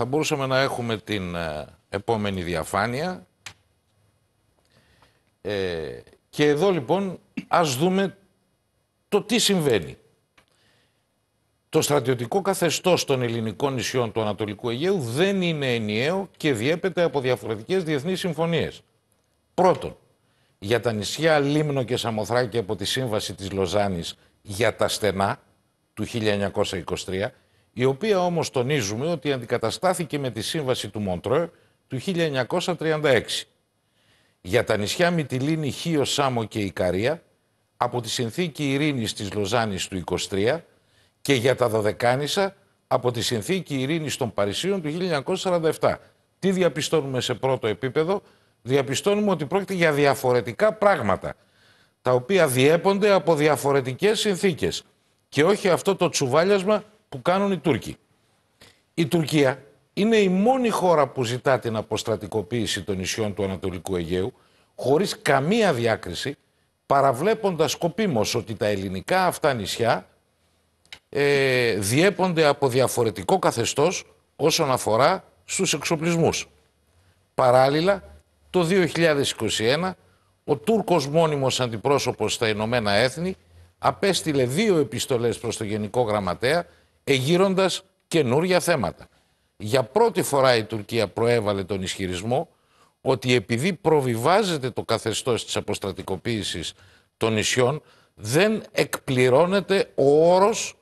Θα μπορούσαμε να έχουμε την ε, επόμενη διαφάνεια. Ε, και εδώ λοιπόν ας δούμε το τι συμβαίνει. Το στρατιωτικό καθεστώς των ελληνικών νησιών του Ανατολικού Αιγαίου δεν είναι ενιαίο και διέπεται από διαφορετικές διεθνείς συμφωνίες. Πρώτον, για τα νησιά Λίμνο και Σαμοθράκη από τη Σύμβαση της Λοζάνης για τα στενά του 1923 η οποία όμως τονίζουμε ότι αντικαταστάθηκε με τη σύμβαση του Μοντρέ του 1936 για τα νησιά Μυτιλίνη, Χίο, Σάμο και Ικαρία από τη συνθήκη ειρήνης της Λοζάνης του 23 και για τα Δωδεκάνησα από τη συνθήκη ειρήνης των Παρισίων του 1947. Τι διαπιστώνουμε σε πρώτο επίπεδο, διαπιστώνουμε ότι πρόκειται για διαφορετικά πράγματα, τα οποία διέπονται από διαφορετικές συνθήκες και όχι αυτό το τσουβάλιασμα που κάνουν οι Τούρκοι. Η Τουρκία είναι η μόνη χώρα που ζητά την αποστρατικοποίηση των νησιών του Ανατολικού Αιγαίου χωρίς καμία διάκριση, παραβλέποντας σκοπίμως ότι τα ελληνικά αυτά νησιά ε, διέπονται από διαφορετικό καθεστώς όσον αφορά στους εξοπλισμούς. Παράλληλα, το 2021 ο Τούρκος μόνιμος αντιπρόσωπος στα Ηνωμένα Έθνη απέστειλε δύο επιστολές προς το Γενικό Γραμματέα εγείροντας καινούργια θέματα. Για πρώτη φορά η Τουρκία προέβαλε τον ισχυρισμό ότι επειδή προβιβάζεται το καθεστώς της αποστρατικοποίησης των νησιών δεν εκπληρώνεται ο όρος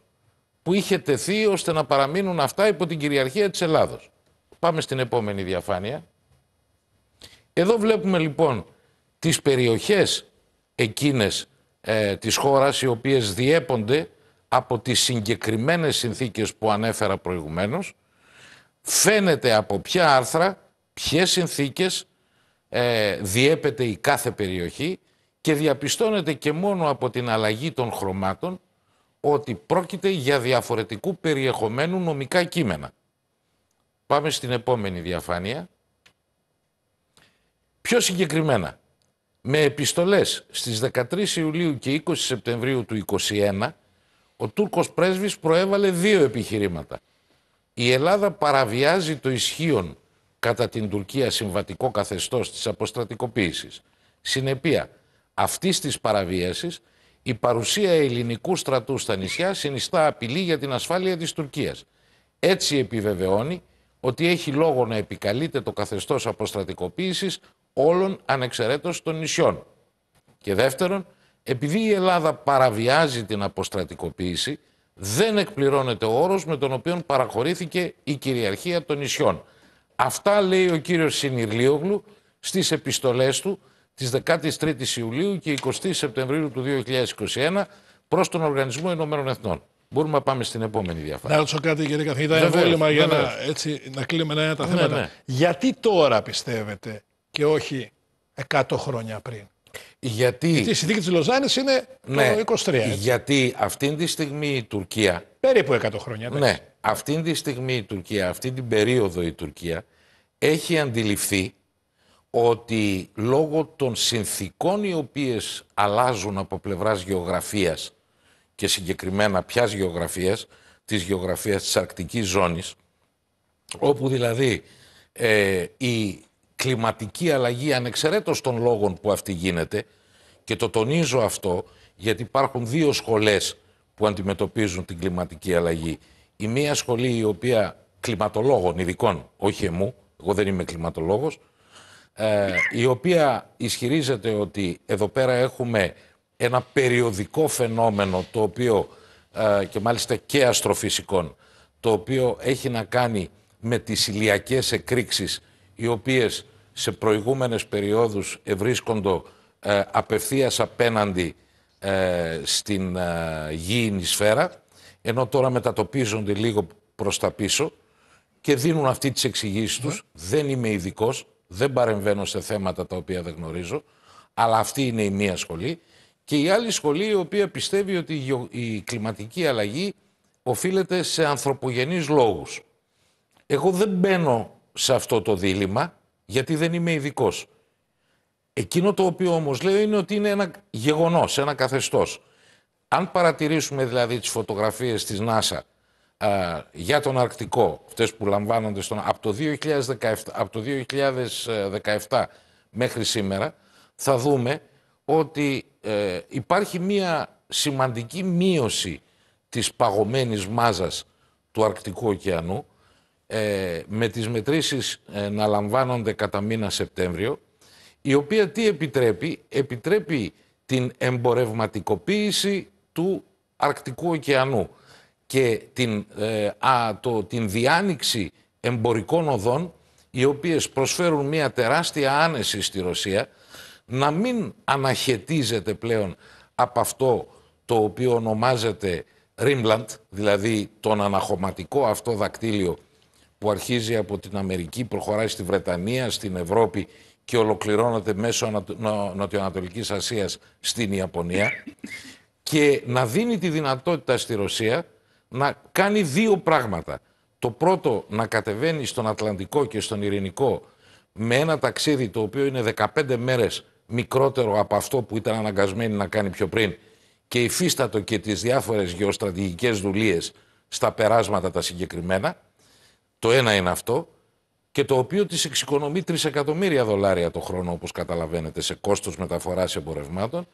που είχε τεθεί ώστε να παραμείνουν αυτά υπό την κυριαρχία της Ελλάδος. Πάμε στην επόμενη διαφάνεια. Εδώ βλέπουμε λοιπόν τις περιοχές εκείνες ε, της χώρας οι οποίες διέπονται από τις συγκεκριμένες συνθήκες που ανέφερα προηγουμένως, φαίνεται από ποια άρθρα, ποιες συνθήκες ε, διέπεται η κάθε περιοχή και διαπιστώνεται και μόνο από την αλλαγή των χρωμάτων ότι πρόκειται για διαφορετικού περιεχομένου νομικά κείμενα. Πάμε στην επόμενη διαφάνεια. Πιο συγκεκριμένα, με επιστολές στις 13 Ιουλίου και 20 Σεπτεμβρίου του 2021 ο Τούρκος πρέσβης προέβαλε δύο επιχειρήματα. Η Ελλάδα παραβιάζει το ισχύον κατά την Τουρκία συμβατικό καθεστώς της αποστρατικοποίησης. Συνεπία αυτής της παραβίασης η παρουσία ελληνικού στρατού στα νησιά συνιστά απειλή για την ασφάλεια της Τουρκίας. Έτσι επιβεβαιώνει ότι έχει λόγο να επικαλείται το καθεστώς αποστρατικοποίησης όλων ανεξαιρέτως των νησιών. Και δεύτερον, επειδή η Ελλάδα παραβιάζει την αποστρατικοποίηση, δεν εκπληρώνεται ο όρος με τον οποίο παραχωρήθηκε η κυριαρχία των νησιών. Αυτά λέει ο κύριος Συνηρλίογλου στις επιστολές του της 13ης Ιουλίου και 20 Σεπτεμβρίου του 2021 προς τον Οργανισμό Ηνωμένων Εθνών. Μπορούμε να πάμε στην επόμενη διαφάνεια. Να ρωτήσω κάτι, κύριε Καθηγητά, εμβόλυμα για να, έτσι, να ναι, τα ναι, θέματα. Ναι. Γιατί τώρα πιστεύετε και όχι 100 χρόνια πριν. Γιατί... Γιατί η συνθήκη της Λοζάνης είναι 23. Ναι, γιατί αυτή τη στιγμή η Τουρκία. Περίπου 100 χρόνια. Ναι, αυτή τη στιγμή η Τουρκία, αυτή την περίοδο η Τουρκία έχει αντιληφθεί ότι λόγω των συνθήκων οι οποίες αλλάζουν από πλευράς γεωγραφίας και συγκεκριμένα πια γεωγραφίας, της γεωγραφίας της Αρκτικής ζώνης, όπου δηλαδή ε, η κλιματική αλλαγή ανεξαιρέτως των λόγων που αυτή γίνεται, και το τονίζω αυτό γιατί υπάρχουν δύο σχολές που αντιμετωπίζουν την κλιματική αλλαγή. Η μία σχολή η οποία κλιματολόγων ειδικών, όχι εμού, εγώ δεν είμαι κλιματολόγος, ε, η οποία ισχυρίζεται ότι εδώ πέρα έχουμε ένα περιοδικό φαινόμενο το οποίο ε, και μάλιστα και αστροφυσικών το οποίο έχει να κάνει με τις ηλιακές εκρήξεις οι οποίες σε προηγούμενες περιόδους ευρίσκονται ε, απευθείας απέναντι ε, στην ε, γήινη σφαίρα, ενώ τώρα μετατοπίζονται λίγο προς τα πίσω και δίνουν αυτή τις εξηγήσεις τους. Ναι. Δεν είμαι ειδικός, δεν παρεμβαίνω σε θέματα τα οποία δεν γνωρίζω, αλλά αυτή είναι η μία σχολή. Και η άλλη σχολή η οποία πιστεύει ότι η κλιματική αλλαγή οφείλεται σε ανθρωπογενείς λόγους. Εγώ δεν μπαίνω σε αυτό το δίλημα γιατί δεν είμαι ειδικός. Εκείνο το οποίο όμως λέω είναι ότι είναι ένα γεγονός, ένα καθεστώς. Αν παρατηρήσουμε δηλαδή τις φωτογραφίες της NASA α, για τον Αρκτικό, αυτές που λαμβάνονται από, το 2017, από το 2017 μέχρι σήμερα, θα δούμε ότι ε, υπάρχει μία σημαντική μείωση της παγωμένης μάζας του Αρκτικού ωκεανού, ε, με τις μετρήσεις ε, να λαμβάνονται κατά μήνα Σεπτέμβριο, η οποία τι επιτρέπει, επιτρέπει την εμπορευματικοποίηση του Αρκτικού ωκεανού και την, ε, το, την διάνοιξη εμπορικών οδών οι οποίες προσφέρουν μια τεράστια άνεση στη Ρωσία να μην αναχαιτίζεται πλέον από αυτό το οποίο ονομάζεται rimland δηλαδή τον αναχωματικό αυτό δακτύλιο που αρχίζει από την Αμερική, προχωράει στη Βρετανία, στην Ευρώπη και ολοκληρώνονται μέσω Νοτιοανατολικής Ασίας στην Ιαπωνία και να δίνει τη δυνατότητα στη Ρωσία να κάνει δύο πράγματα. Το πρώτο να κατεβαίνει στον Ατλαντικό και στον Ειρηνικό με ένα ταξίδι το οποίο είναι 15 μέρες μικρότερο από αυτό που ήταν αναγκασμένη να κάνει πιο πριν και υφίστατο και τις διάφορες γεωστρατηγικές δουλειές στα περάσματα τα συγκεκριμένα. Το ένα είναι αυτό και το οποίο της εξοικονομεί 3 εκατομμύρια δολάρια το χρόνο, όπως καταλαβαίνετε, σε κόστος μεταφοράς εμπορευμάτων.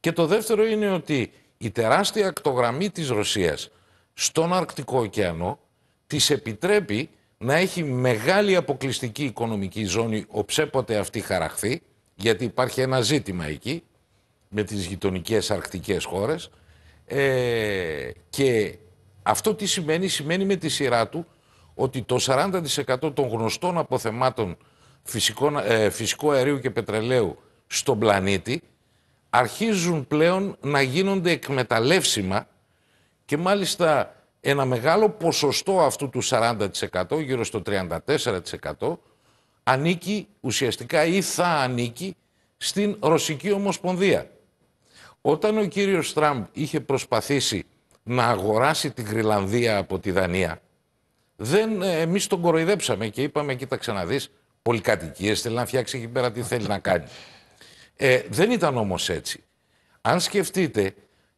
Και το δεύτερο είναι ότι η τεράστια ακτογραμμή της Ρωσίας στον Αρκτικό ωκεανό της επιτρέπει να έχει μεγάλη αποκλειστική οικονομική ζώνη οψέποτε αυτή χαραχθεί, γιατί υπάρχει ένα ζήτημα εκεί με τις γειτονικές αρκτικές χώρες. ε, και αυτό τι σημαίνει, σημαίνει με τη σειρά του ότι το 40% των γνωστών αποθεμάτων φυσικών, ε, φυσικού αερίου και πετρελαίου στον πλανήτη αρχίζουν πλέον να γίνονται εκμεταλλεύσιμα και μάλιστα ένα μεγάλο ποσοστό αυτού του 40%, γύρω στο 34%, ανήκει ουσιαστικά ή θα ανήκει στην Ρωσική Ομοσπονδία. Όταν ο κύριος Τραμπ είχε προσπαθήσει να αγοράσει την Γρυλανδία από τη Δανία, δεν, ε, εμείς τον κοροϊδέψαμε και είπαμε, κοίταξε να δεις, πολυκατοικίες θέλει να φτιάξει εκεί πέρα, τι θέλει να κάνει. Ε, δεν ήταν όμως έτσι. Αν σκεφτείτε,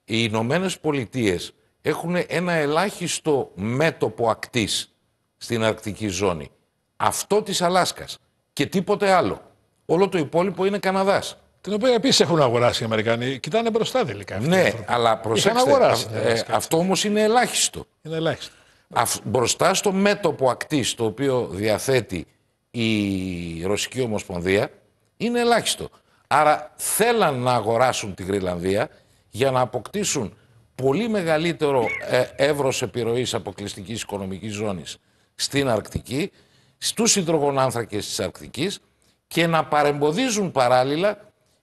οι Ηνωμένες Πολιτείες έχουν ένα ελάχιστο μέτωπο ακτής στην αρκτική ζώνη. Αυτό της Αλάσκας και τίποτε άλλο. Όλο το υπόλοιπο είναι Καναδάς. Την οποία επίσης έχουν αγοράσει οι Αμερικανοί. Κοιτάνε μπροστά τελικά. Ναι, αλλά προσέξτε. Αγοράσει, ε, αυτό όμως είναι ελάχιστο. Είναι ελάχιστο μπροστά στο μέτωπο ακτής το οποίο διαθέτει η Ρωσική Ομοσπονδία είναι ελάχιστο. Άρα θέλαν να αγοράσουν τη Γρυλανδία για να αποκτήσουν πολύ μεγαλύτερο ε, εύρος επιρροής αποκλειστικής οικονομικής ζώνης στην Αρκτική, στους υδρογονάνθρακες της Αρκτικής και να παρεμποδίζουν παράλληλα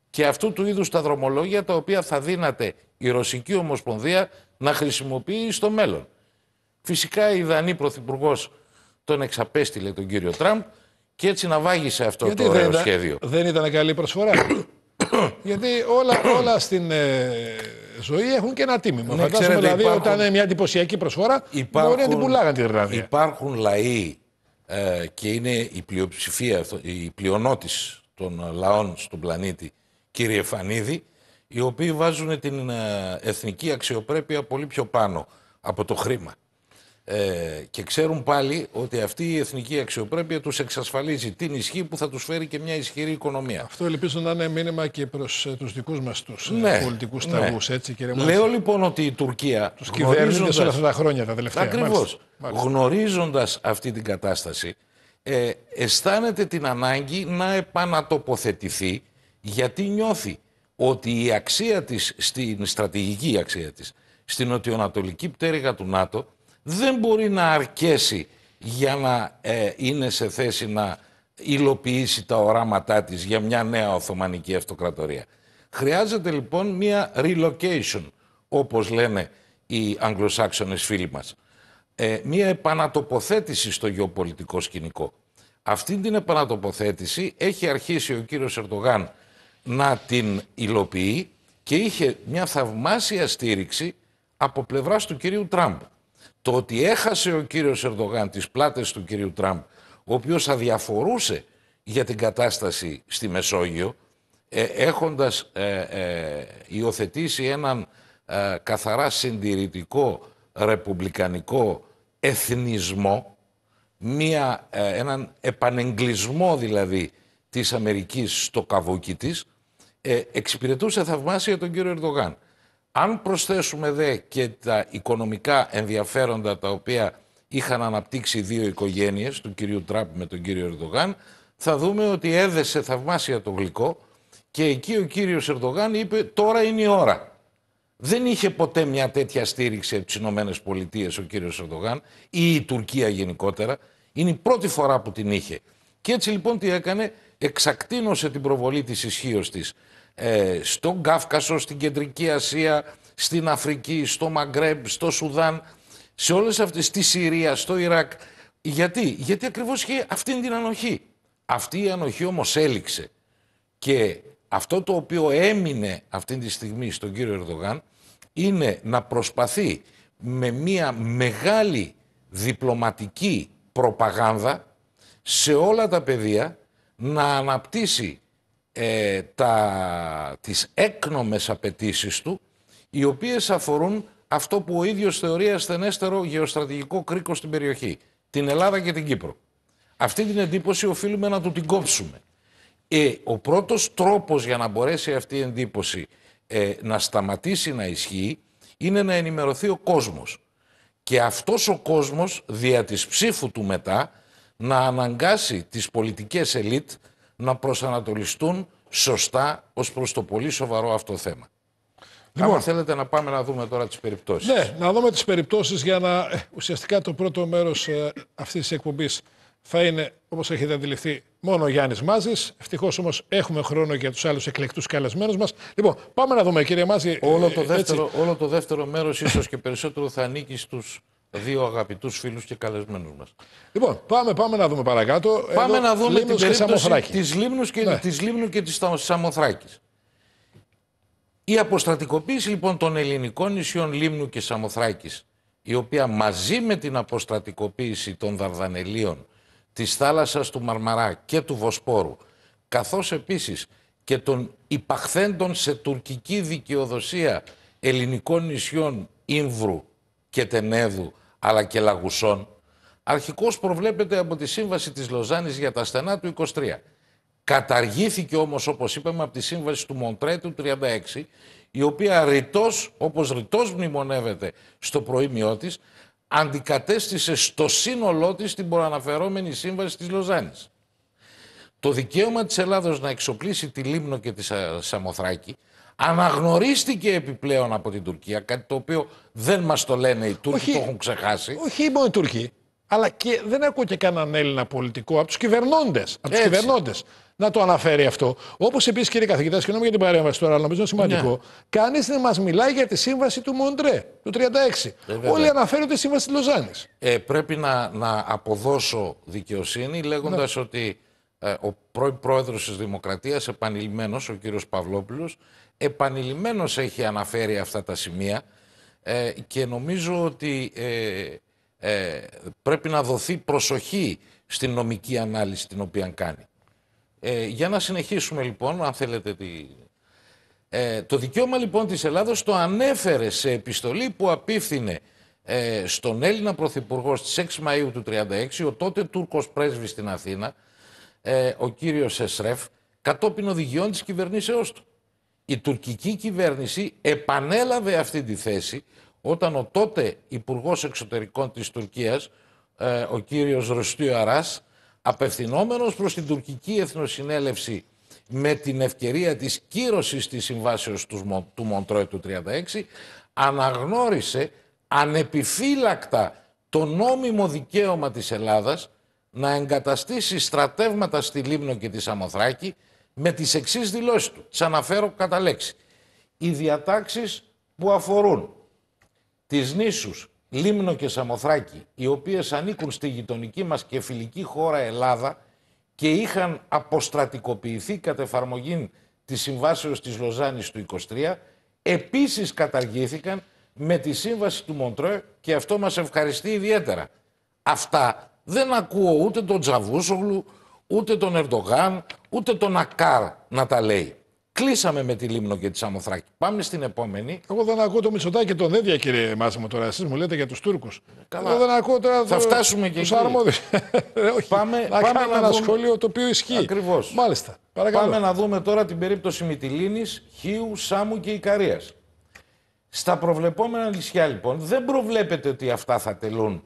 και αυτού του είδους τα δρομολόγια τα οποία θα δύναται η Ρωσική Ομοσπονδία να χρησιμοποιεί στο μέλλον. Φυσικά η Δανή Πρωθυπουργός τον εξαπέστειλε τον κύριο Τραμπ και έτσι να βάγισε αυτό το ωραίο δεν, σχέδιο. Δεν ήταν καλή προσφορά. Γιατί όλα, όλα στην ε, ζωή έχουν και ένα τίμημα. Ναι, Φαντάζομαι δηλαδή όταν είναι μια εντυπωσιακή προσφορά υπάρχουν, μπορεί να την πουλάγανε την Ιρλανδία. Υπάρχουν λαοί ε, και είναι η πλειοψηφία, η πλειονότηση των λαών στον πλανήτη, κύριε Φανίδη, οι οποίοι βάζουν την ε, εθνική αξιοπρέπεια πολύ πιο πάνω από το χρήμα. Ε, και ξέρουν πάλι ότι αυτή η εθνική αξιοπρέπεια τους εξασφαλίζει την ισχύ που θα τους φέρει και μια ισχυρή οικονομία. Αυτό ελπίζω να είναι μήνυμα και προς ε, τους δικούς μας τους ε, ναι, πολιτικούς ναι. ταγούς, έτσι κύριε Λέω λοιπόν ότι η Τουρκία τους γνωρίζοντας, αυτά τα χρόνια τα τελευταία. Ακριβώς. αυτή την κατάσταση ε, αισθάνεται την ανάγκη να επανατοποθετηθεί γιατί νιώθει ότι η αξία της, στην στρατηγική αξία της, στην νοτιοανατολική πτέρυγα του ΝΑΤΟ δεν μπορεί να αρκέσει για να ε, είναι σε θέση να υλοποιήσει τα οράματά της για μια νέα Οθωμανική Αυτοκρατορία. Χρειάζεται λοιπόν μια relocation, όπως λένε οι Αγγλοσάξονες φίλοι μας. Ε, μια επανατοποθέτηση στο γεωπολιτικό σκηνικό. Αυτή την επανατοποθέτηση έχει αρχίσει ο κύριος Ερτογάν να την υλοποιεί και είχε μια θαυμάσια στήριξη από πλευράς του κυρίου Τραμπ. Το ότι έχασε ο κύριος Ερντογάν τις πλάτες του κύριου Τραμπ, ο οποίος αδιαφορούσε για την κατάσταση στη Μεσόγειο, ε, έχοντας ε, ε, υιοθετήσει έναν ε, καθαρά συντηρητικό, ρεπουμπλικανικό εθνισμό, μια, ε, έναν επανεγκλισμό δηλαδή της Αμερικής στο καβούκι της, εξυπηρετούσε θαυμάσια τον κύριο Ερντογάν. Αν προσθέσουμε δε και τα οικονομικά ενδιαφέροντα τα οποία είχαν αναπτύξει δύο οικογένειες του κυρίου Τραμπ με τον κύριο Ερντογάν θα δούμε ότι έδεσε θαυμάσια το γλυκό και εκεί ο κύριος Ερντογάν είπε τώρα είναι η ώρα. Δεν είχε ποτέ μια τέτοια στήριξη από τις Ηνωμένες Πολιτείες ο κύριος Ερντογάν ή η Τουρκία γενικότερα. Είναι η πρώτη φορά που την είχε. Και έτσι λοιπόν τι έκανε, εξακτήνωσε την προβολή της ισχύως της ε, στον Κάφκασο, στην Κεντρική Ασία, στην Αφρική, στο Μαγκρέμπ, στο Σουδάν, σε όλες αυτές, στη Συρία, στο Ιράκ. Γιατί, Γιατί ακριβώς είχε αυτή την ανοχή. Αυτή η ανοχή όμως έληξε. Και αυτό το οποίο έμεινε αυτή τη στιγμή στον κύριο Ερδογάν είναι να προσπαθεί με μια μεγάλη διπλωματική προπαγάνδα σε όλα τα πεδία να αναπτύσσει ε, τα, τις έκνομες απαιτήσεις του, οι οποίες αφορούν αυτό που ο ίδιος θεωρεί ασθενέστερο γεωστρατηγικό κρίκος στην περιοχή, την Ελλάδα και την Κύπρο. Αυτή την εντύπωση οφείλουμε να του την κόψουμε. Ε, ο πρώτος τρόπος για να μπορέσει αυτή η εντύπωση ε, να σταματήσει να ισχύει είναι να ενημερωθεί ο κόσμος. Και αυτός ο κόσμος δια της ψήφου του μετά να αναγκάσει τις πολιτικές ελίτ να προσανατολιστούν σωστά ως προς το πολύ σοβαρό αυτό θέμα. Λοιπόν, Αν θέλετε να πάμε να δούμε τώρα τις περιπτώσεις. Ναι, να δούμε τις περιπτώσεις για να ε, ουσιαστικά το πρώτο μέρος ε, αυτής της εκπομπής θα είναι, όπως έχετε αντιληφθεί, μόνο ο Γιάννης Μάζης. Ευτυχώς όμως έχουμε χρόνο για τους άλλους εκλεκτούς καλεσμένους μας. Λοιπόν, πάμε να δούμε κύριε Μάζη. Όλο ε, το δεύτερο, όλο το δεύτερο μέρος ίσως και περισσότερο θα ανήκει στους δύο αγαπητούς φίλους και καλεσμένους μας. Λοιπόν, πάμε, πάμε να δούμε παρακάτω. Πάμε Εδώ, να δούμε την περίπτωση της Λίμνους και, ναι. της και της Σαμοθράκης. Η αποστρατικοποίηση λοιπόν των ελληνικών νησιών Λίμνου και Σαμοθράκης, η οποία μαζί με την αποστρατικοποίηση των Δαρδανελίων, της θάλασσας του Μαρμαρά και του Βοσπόρου, καθώς επίσης και των υπαχθέντων σε τουρκική δικαιοδοσία ελληνικών νησιών Ήμβρου και Τενέδου, αλλά και Λαγουσών, αρχικώ προβλέπεται από τη Σύμβαση της Λοζάνης για τα στενά του 23. Καταργήθηκε όμως, όπως είπαμε, από τη Σύμβαση του Μοντρέ του 36, η οποία ρητός, όπως ρητός μνημονεύεται στο προήμιό της, αντικατέστησε στο σύνολό της την προαναφερόμενη σύμβαση της Λοζάνης. Το δικαίωμα της Ελλάδος να εξοπλίσει τη Λίμνο και τη Σαμοθράκη αναγνωρίστηκε επιπλέον από την Τουρκία, κάτι το οποίο δεν μας το λένε οι Τούρκοι, όχι, το έχουν ξεχάσει. Όχι μόνο οι Τούρκοι, αλλά και δεν ακούω και κανέναν Έλληνα πολιτικό από τους κυβερνώντες. Να το αναφέρει αυτό. Όπως επίσης, κύριε καθηγητά, συγγνώμη για την παρέμβαση τώρα, αλλά νομίζω είναι σημαντικό. Ναι. Κανείς δεν μας μιλάει για τη σύμβαση του Μοντρέ του 1936. Όλοι ναι. αναφέρουν τη σύμβαση της Λοζάνης. Ε, πρέπει να, να αποδώσω δικαιοσύνη λέγοντας ναι. ότι ε, ο πρώην πρόεδρος της Δημοκρατίας, επανειλημμένος, ο κύριος Παυλόπουλος, επανειλημμένος έχει αναφέρει αυτά τα σημεία ε, και νομίζω ότι ε, ε πρέπει να δοθεί προσοχή στην νομική ανάλυση την οποία κάνει. Ε, για να συνεχίσουμε λοιπόν, αν θέλετε το δικαίωμα λοιπόν της Ελλάδος το ανέφερε σε επιστολή που απίφθινε στον Έλληνα Πρωθυπουργός στις 6 Μαΐου του 1936, ο τότε Τούρκος πρέσβης στην Αθήνα, ε, ο κύριος Εσρέφ κατόπιν οδηγιών της κυβερνήσεώς του. Η τουρκική κυβέρνηση επανέλαβε αυτή τη θέση όταν ο τότε Υπουργός Εξωτερικών της Τουρκίας, ε, ο κύριος Ρωστιο Αράς, απευθυνόμενος προς την τουρκική εθνοσυνέλευση με την ευκαιρία της κύρωσης της συμβάσεως του, του του 1936 αναγνώρισε ανεπιφύλακτα το νόμιμο δικαίωμα της Ελλάδας να εγκαταστήσει στρατεύματα στη Λίμνο και τη Σαμοθράκη με τις εξής δηλώσεις του. Τις αναφέρω κατά λέξη. Οι διατάξεις που αφορούν τις νήσους Λίμνο και Σαμοθράκη, οι οποίες ανήκουν στη γειτονική μας και φιλική χώρα Ελλάδα και είχαν αποστρατικοποιηθεί κατ' εφαρμογή της Συμβάσεως της Λοζάνης του 23, επίσης καταργήθηκαν με τη σύμβαση του Μοντρέ και αυτό μας ευχαριστεί ιδιαίτερα. Αυτά δεν ακούω ούτε τον Τζαβούσογλου, ούτε τον Ερντογάν, ούτε τον Ακάρ να τα λέει. Κλείσαμε με τη Λίμνο και τη Σαμοθράκη. Πάμε στην επόμενη. Εγώ δεν ακούω το και τον Δέντια, κύριε Μάσιμο, τώρα. Εσείς μου λέτε για τους Τούρκους. Εγώ δεν ακούω τώρα. Θα το... φτάσουμε και εκεί. Όχι. Πάμε, να κάνουμε ένα σχόλιο το οποίο ισχύει. Ακριβώς. Μάλιστα. Παρακαλώ. Πάμε να δούμε τώρα την περίπτωση Μυτιλίνης, Χίου, Σάμου και Ικαρίας. Στα προβλεπόμενα νησιά, λοιπόν, δεν προβλέπεται ότι αυτά θα τελούν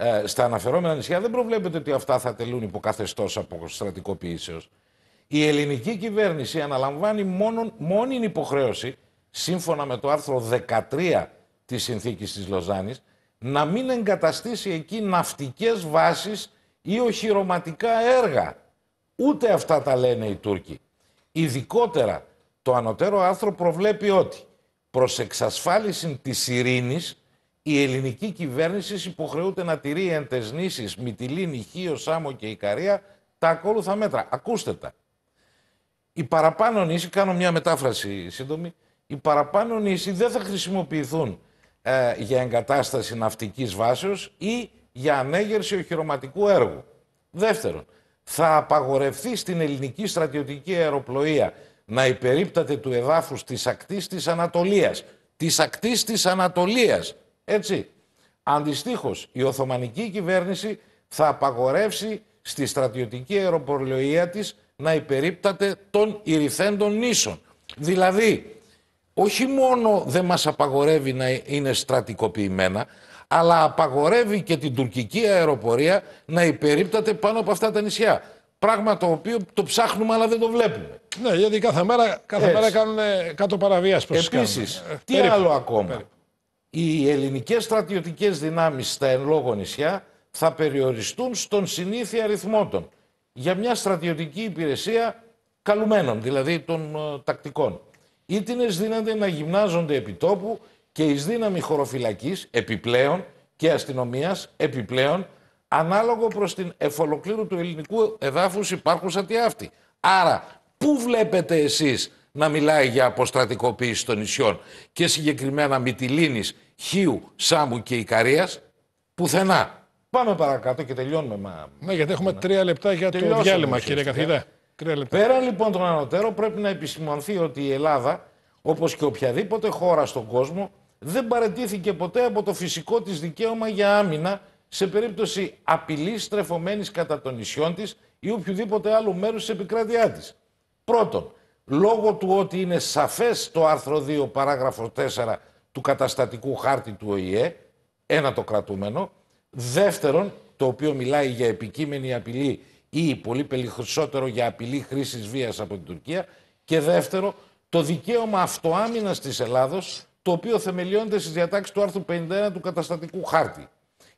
ε, στα αναφερόμενα νησιά δεν προβλέπεται ότι αυτά θα τελούν υποκαθεστώ καθεστώ από στρατικοποιήσεως. Η ελληνική κυβέρνηση αναλαμβάνει μόνο, μόνη υποχρέωση, σύμφωνα με το άρθρο 13 της συνθήκης της Λοζάνης, να μην εγκαταστήσει εκεί ναυτικές βάσεις ή οχυρωματικά έργα. Ούτε αυτά τα λένε οι Τούρκοι. Ειδικότερα, το ανωτέρω άρθρο προβλέπει ότι προς εξασφάλιση της ειρήνης η ελληνική κυβέρνηση υποχρεούται να τηρεί εντεσνήσεις Μυτιλίνη, Χίο, Σάμο και Ικαρία τα ακόλουθα μέτρα. Ακούστε τα. Οι παραπάνω νήσοι, κάνω μια μετάφραση σύντομη, οι παραπάνω νήσοι δεν θα χρησιμοποιηθούν ε, για εγκατάσταση ναυτικής βάσεως ή για ανέγερση οχυρωματικού έργου. Δεύτερον, θα απαγορευτεί στην ελληνική στρατιωτική αεροπλοεία να υπερίπταται του εδάφους της ακτής της Ανατολίας. Της ακτής της Ανατολίας έτσι, αντιστοίχως, η Οθωμανική κυβέρνηση θα απαγορεύσει στη στρατιωτική αεροπορλοεία της να υπερίπταται των ηρυθέντων νήσων. Δηλαδή, όχι μόνο δεν μας απαγορεύει να είναι στρατικοποιημένα, αλλά απαγορεύει και την τουρκική αεροπορία να υπερίπταται πάνω από αυτά τα νησιά. Πράγμα το οποίο το ψάχνουμε αλλά δεν το βλέπουμε. Ναι, γιατί κάθε μέρα, κάθε μέρα κάνουν κάτω παραβίας. Επίσης, ε, τι άλλο ακόμα οι ελληνικές στρατιωτικές δυνάμεις στα εν λόγω νησιά θα περιοριστούν στον συνήθεια αριθμό των για μια στρατιωτική υπηρεσία καλουμένων, δηλαδή των ε, τακτικών. Ήτινες δύναται να γυμνάζονται επί τόπου και εις δύναμη χωροφυλακής επιπλέον και αστυνομίας επιπλέον ανάλογο προς την εφολοκλήρου του ελληνικού εδάφους υπάρχουσα τι αυτή. Άρα, πού βλέπετε εσείς να μιλάει για αποστρατικοποίηση των νησιών και συγκεκριμένα Μυτιλίνης, Χίου, Σάμου και Ικαρίας, πουθενά. Πάμε παρακάτω και τελειώνουμε. Μα... Ναι, γιατί έχουμε ναι. τρία λεπτά για το διάλειμμα, κύριε ε. καθηγητά. Πέραν λοιπόν των ανωτέρων, πρέπει να επισημανθεί ότι η Ελλάδα, όπως και οποιαδήποτε χώρα στον κόσμο, δεν παρετήθηκε ποτέ από το φυσικό της δικαίωμα για άμυνα σε περίπτωση απειλής στρεφωμένης κατά των νησιών της ή οποιοδήποτε άλλου μέρους της επικράτειά της. Πρώτον, λόγω του ότι είναι σαφές το άρθρο 2 παράγραφο 4 του καταστατικού χάρτη του ΟΗΕ, ένα το κρατούμενο, δεύτερον το οποίο μιλάει για επικείμενη απειλή ή πολύ περισσότερο για απειλή χρήσης βίας από την Τουρκία και δεύτερο το δικαίωμα αυτοάμυνας της Ελλάδος το οποίο θεμελιώνεται στις διατάξεις του άρθρου 51 του καταστατικού χάρτη.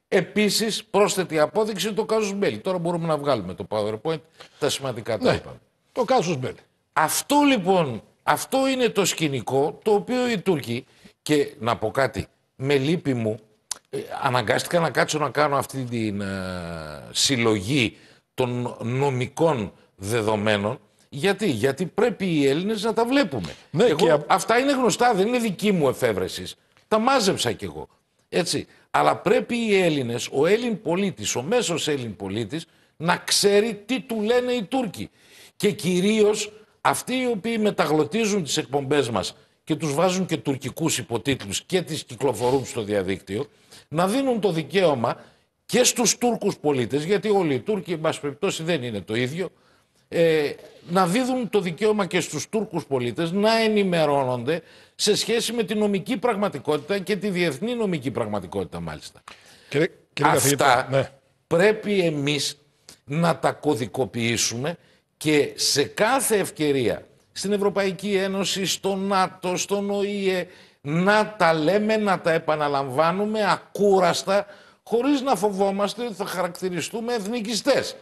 Επίσης πρόσθετη απόδειξη το κάζους μπέλη. Τώρα μπορούμε να βγάλουμε το PowerPoint, τα σημαντικά τα ναι, είπαμε. Το κάζους μπέλη. Αυτό λοιπόν, αυτό είναι το σκηνικό το οποίο οι Τούρκοι, και να πω κάτι, με λύπη μου, ε, αναγκάστηκα να κάτσω να κάνω αυτή την ε, συλλογή των νομικών δεδομένων, γιατί, γιατί πρέπει οι Έλληνες να τα βλέπουμε. Ναι, και... Αυτά είναι γνωστά, δεν είναι δική μου εφεύρεσης. Τα μάζεψα κι εγώ. Έτσι. Αλλά πρέπει οι Έλληνες, ο Έλλην πολίτης, ο μέσος Έλλην πολίτης, να ξέρει τι του λένε οι Τούρκοι. Και κυρίως αυτοί οι οποίοι μεταγλωτίζουν τις εκπομπές μας και τους βάζουν και τουρκικούς υποτίτλους και τις κυκλοφορούν στο διαδίκτυο, να δίνουν το δικαίωμα και στους Τούρκους πολίτες, γιατί όλοι οι Τούρκοι, εν πάση περιπτώσει δεν είναι το ίδιο, ε, να δίνουν το δικαίωμα και στους Τούρκους πολίτες να ενημερώνονται σε σχέση με τη νομική πραγματικότητα και τη διεθνή νομική πραγματικότητα μάλιστα. Αυτά ναι. πρέπει εμείς να τα κωδικοποιήσουμε και σε κάθε ευκαιρία στην Ευρωπαϊκή Ένωση, στο ΝΑΤΟ, στον ΟΗΕ, να τα λέμε, να τα επαναλαμβάνουμε ακούραστα, χωρίς να φοβόμαστε ότι θα χαρακτηριστούμε εθνικιστές.